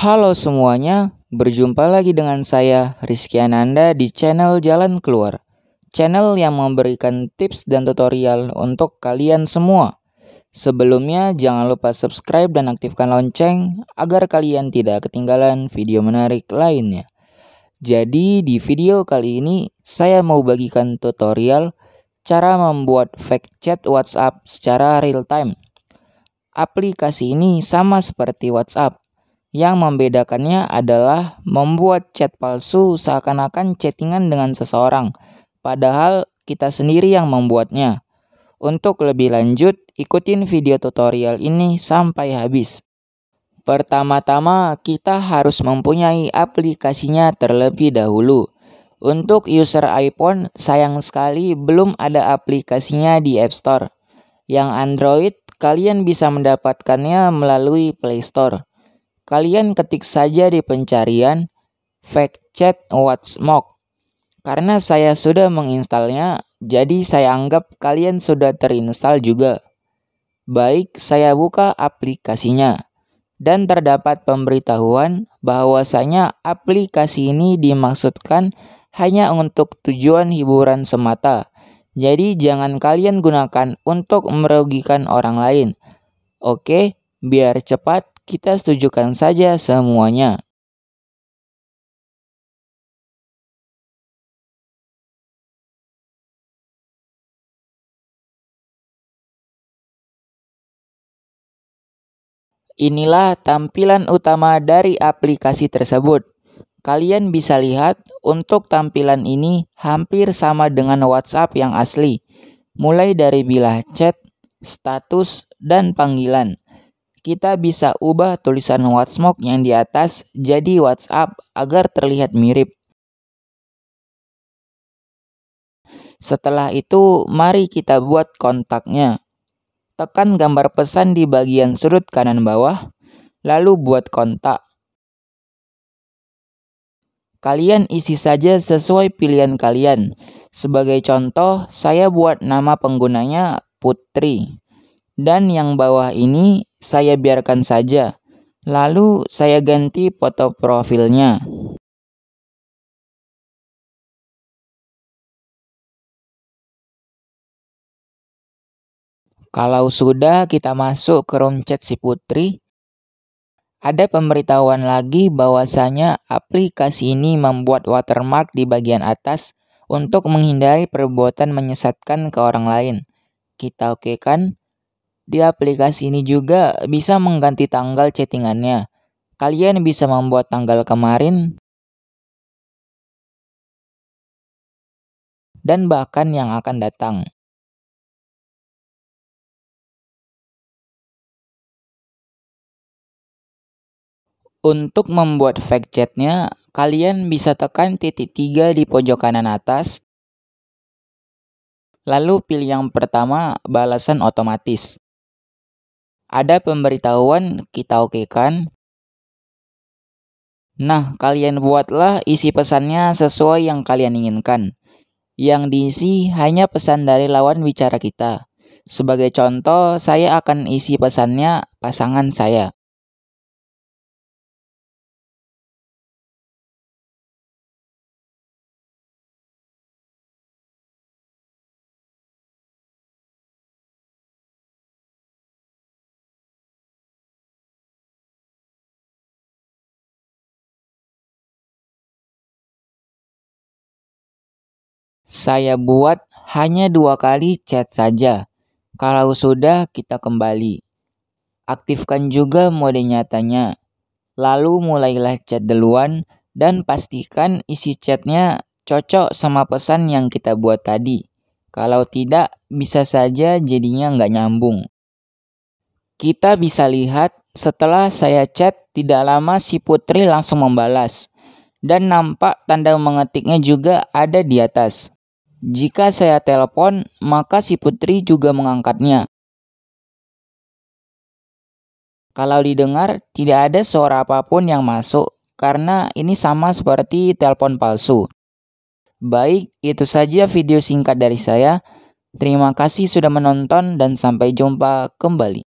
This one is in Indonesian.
Halo semuanya, berjumpa lagi dengan saya Rizky Ananda di channel Jalan Keluar. Channel yang memberikan tips dan tutorial untuk kalian semua. Sebelumnya jangan lupa subscribe dan aktifkan lonceng agar kalian tidak ketinggalan video menarik lainnya. Jadi di video kali ini saya mau bagikan tutorial cara membuat fake chat WhatsApp secara real time. Aplikasi ini sama seperti WhatsApp, yang membedakannya adalah membuat chat palsu seakan-akan chattingan dengan seseorang, padahal kita sendiri yang membuatnya. Untuk lebih lanjut, ikutin video tutorial ini sampai habis. Pertama-tama, kita harus mempunyai aplikasinya terlebih dahulu. Untuk user iPhone, sayang sekali belum ada aplikasinya di App Store. Yang Android, kalian bisa mendapatkannya melalui Play Store. Kalian ketik saja di pencarian fact chat Watch mock. Karena saya sudah menginstalnya, jadi saya anggap kalian sudah terinstal juga. Baik, saya buka aplikasinya. Dan terdapat pemberitahuan bahwasanya aplikasi ini dimaksudkan hanya untuk tujuan hiburan semata. Jadi jangan kalian gunakan untuk merugikan orang lain. Oke, biar cepat kita setujukan saja semuanya. Inilah tampilan utama dari aplikasi tersebut. Kalian bisa lihat, untuk tampilan ini hampir sama dengan WhatsApp yang asli, mulai dari bilah chat, status, dan panggilan kita bisa ubah tulisan WhatsApp yang di atas jadi WhatsApp agar terlihat mirip. Setelah itu, mari kita buat kontaknya. Tekan gambar pesan di bagian sudut kanan bawah, lalu buat kontak. Kalian isi saja sesuai pilihan kalian. Sebagai contoh, saya buat nama penggunanya Putri dan yang bawah ini saya biarkan saja. Lalu saya ganti foto profilnya. Kalau sudah kita masuk ke room chat si Putri, ada pemberitahuan lagi bahwasanya aplikasi ini membuat watermark di bagian atas untuk menghindari perbuatan menyesatkan ke orang lain. Kita oke kan? Di aplikasi ini juga bisa mengganti tanggal chattingannya. Kalian bisa membuat tanggal kemarin dan bahkan yang akan datang. Untuk membuat fake chatnya, kalian bisa tekan titik tiga di pojok kanan atas, lalu pilih yang pertama, balasan otomatis. Ada pemberitahuan kita oke kan? Nah, kalian buatlah isi pesannya sesuai yang kalian inginkan. Yang diisi hanya pesan dari lawan bicara kita. Sebagai contoh, saya akan isi pesannya pasangan saya. Saya buat hanya dua kali chat saja. Kalau sudah, kita kembali. Aktifkan juga mode nyatanya. Lalu mulailah chat duluan dan pastikan isi chatnya cocok sama pesan yang kita buat tadi. Kalau tidak, bisa saja jadinya nggak nyambung. Kita bisa lihat setelah saya chat tidak lama si Putri langsung membalas. Dan nampak tanda mengetiknya juga ada di atas. Jika saya telepon, maka si putri juga mengangkatnya. Kalau didengar, tidak ada suara apapun yang masuk karena ini sama seperti telepon palsu. Baik, itu saja video singkat dari saya. Terima kasih sudah menonton dan sampai jumpa kembali.